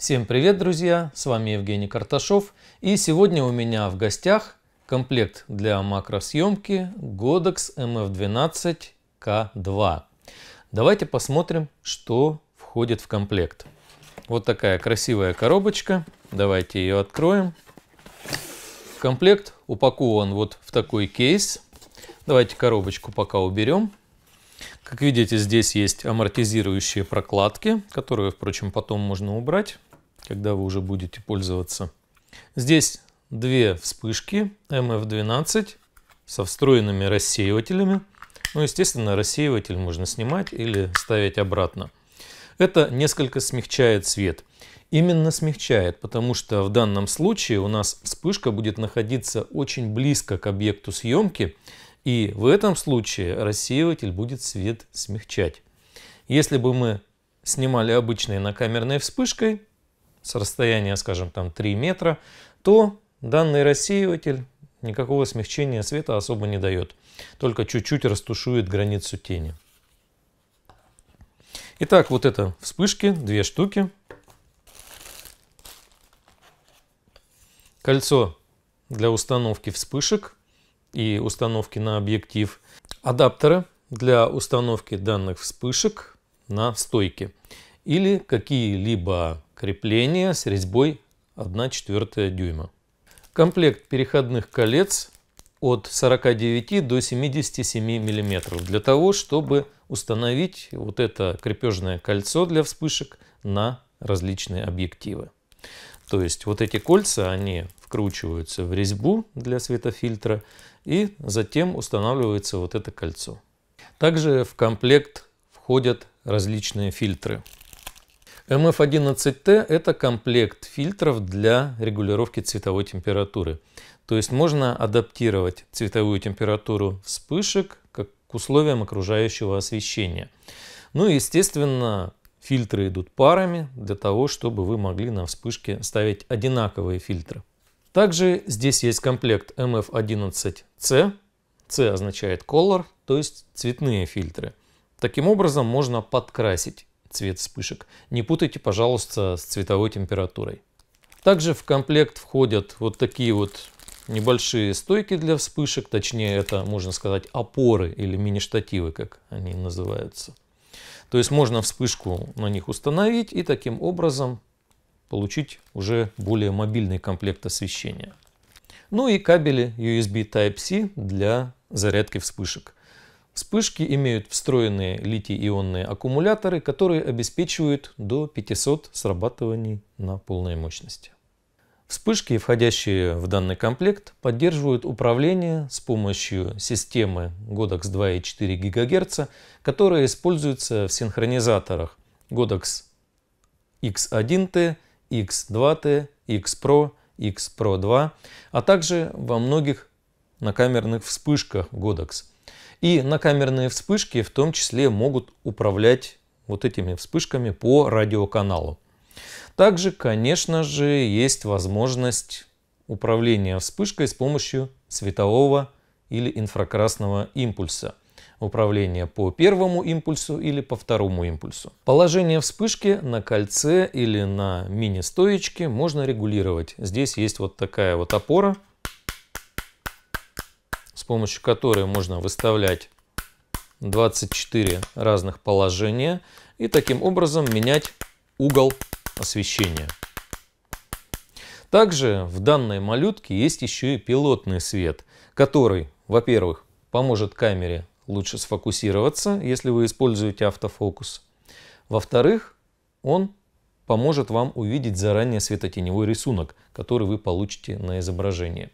Всем привет, друзья! С вами Евгений Карташов. И сегодня у меня в гостях комплект для макросъемки Godox MF12K2. Давайте посмотрим, что входит в комплект. Вот такая красивая коробочка. Давайте ее откроем. Комплект упакован вот в такой кейс. Давайте коробочку пока уберем. Как видите, здесь есть амортизирующие прокладки, которые, впрочем, потом можно убрать, когда вы уже будете пользоваться. Здесь две вспышки MF12 со встроенными рассеивателями. Ну, естественно, рассеиватель можно снимать или ставить обратно. Это несколько смягчает свет. Именно смягчает, потому что в данном случае у нас вспышка будет находиться очень близко к объекту съемки, и в этом случае рассеиватель будет свет смягчать. Если бы мы снимали обычной накамерной вспышкой с расстояния, скажем, там 3 метра, то данный рассеиватель никакого смягчения света особо не дает, только чуть-чуть растушует границу тени. Итак, вот это вспышки, две штуки. Кольцо для установки вспышек – и установки на объектив, адаптеры для установки данных вспышек на стойке или какие-либо крепления с резьбой четвертая дюйма. Комплект переходных колец от 49 до 77 мм для того, чтобы установить вот это крепежное кольцо для вспышек на различные объективы. То есть вот эти кольца, они вкручиваются в резьбу для светофильтра и затем устанавливается вот это кольцо. Также в комплект входят различные фильтры. MF11T – это комплект фильтров для регулировки цветовой температуры. То есть можно адаптировать цветовую температуру вспышек как к условиям окружающего освещения. Ну и, естественно, фильтры идут парами для того, чтобы вы могли на вспышке ставить одинаковые фильтры. Также здесь есть комплект MF11C. C означает color, то есть цветные фильтры. Таким образом можно подкрасить цвет вспышек. Не путайте, пожалуйста, с цветовой температурой. Также в комплект входят вот такие вот небольшие стойки для вспышек, точнее это, можно сказать, опоры или мини-штативы, как они называются. То есть можно вспышку на них установить и таким образом получить уже более мобильный комплект освещения. Ну и кабели USB Type-C для зарядки вспышек. Вспышки имеют встроенные литий-ионные аккумуляторы, которые обеспечивают до 500 срабатываний на полной мощности. Вспышки, входящие в данный комплект, поддерживают управление с помощью системы Godox 2,4 ГГц, которая используется в синхронизаторах Godox X1T X2T, X Pro, X Pro 2, а также во многих на камерных вспышках Godox. И на камерные вспышки в том числе могут управлять вот этими вспышками по радиоканалу. Также, конечно же, есть возможность управления вспышкой с помощью светового или инфракрасного импульса – управление по первому импульсу или по второму импульсу. Положение вспышки на кольце или на мини-стоечке можно регулировать. Здесь есть вот такая вот опора, с помощью которой можно выставлять 24 разных положения и таким образом менять угол освещения. Также в данной малютке есть еще и пилотный свет, который, во-первых, поможет камере лучше сфокусироваться, если вы используете автофокус. Во-вторых, он поможет вам увидеть заранее светотеневой рисунок, который вы получите на изображении.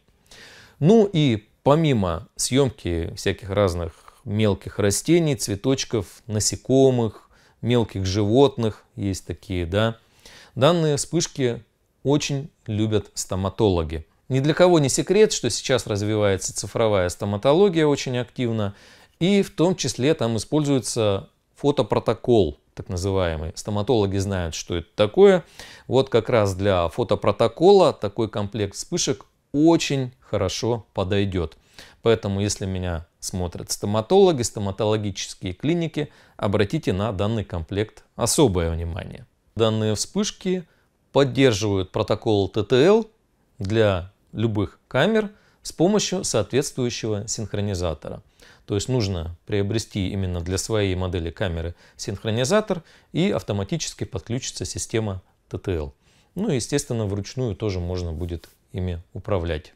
Ну и помимо съемки всяких разных мелких растений, цветочков, насекомых, мелких животных, есть такие, да, данные вспышки очень любят стоматологи. Ни для кого не секрет, что сейчас развивается цифровая стоматология очень активно, и в том числе там используется фотопротокол, так называемый. Стоматологи знают, что это такое. Вот как раз для фотопротокола такой комплект вспышек очень хорошо подойдет. Поэтому, если меня смотрят стоматологи, стоматологические клиники, обратите на данный комплект особое внимание. Данные вспышки поддерживают протокол ТТЛ для любых камер с помощью соответствующего синхронизатора – то есть нужно приобрести именно для своей модели камеры синхронизатор и автоматически подключится система TTL. Ну и, естественно, вручную тоже можно будет ими управлять.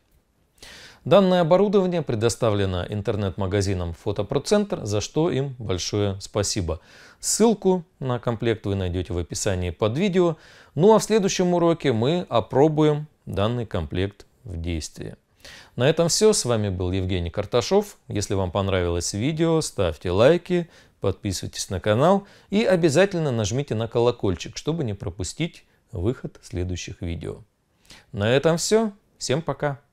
Данное оборудование предоставлено интернет-магазином «Фотопроцентр», за что им большое спасибо. Ссылку на комплект вы найдете в описании под видео. Ну а в следующем уроке мы опробуем данный комплект в действии. На этом все. С вами был Евгений Карташов. Если вам понравилось видео, ставьте лайки, подписывайтесь на канал и обязательно нажмите на колокольчик, чтобы не пропустить выход следующих видео. На этом все. Всем пока!